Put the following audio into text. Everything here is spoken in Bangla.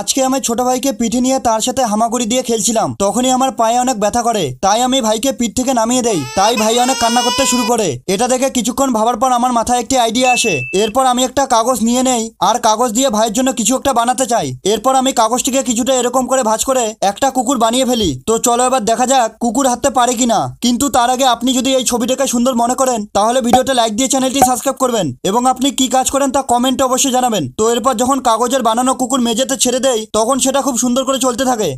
আজকে আমি ছোট ভাইকে পিঠে নিয়ে তার সাথে হামাগুড়ি দিয়ে খেলছিলাম তখনই আমার পায়ে অনেক ব্যথা করে তাই আমি ভাইকে পিঠ থেকে নামিয়ে দেই তাই ভাই অনেক কান্না করতে শুরু করে এটা দেখে কিছুক্ষণ ভাবার পর আমার মাথায় একটি আইডিয়া আসে এরপর আমি একটা কাগজ নিয়ে নেই আর কাগজ দিয়ে ভাইয়ের জন্য কিছু একটা বানাতে চাই এরপর আমি কাগজটিকে কিছুটা এরকম করে ভাজ করে একটা কুকুর বানিয়ে ফেলি তো চলো এবার দেখা যাক কুকুর হাঁটতে পারে কিনা কিন্তু তার আগে আপনি যদি এই ছবিটাকে সুন্দর মনে করেন তাহলে ভিডিওটা লাইক দিয়ে চ্যানেলটি সাবস্ক্রাইব করবেন এবং আপনি কি কাজ করেন তা কমেন্টে অবশ্যই জানাবেন তো এরপর যখন কাগজের বানানো কুকুর মেঝেতে ছেড়ে দেই তখন সেটা খুব সুন্দর করে চলতে থাকে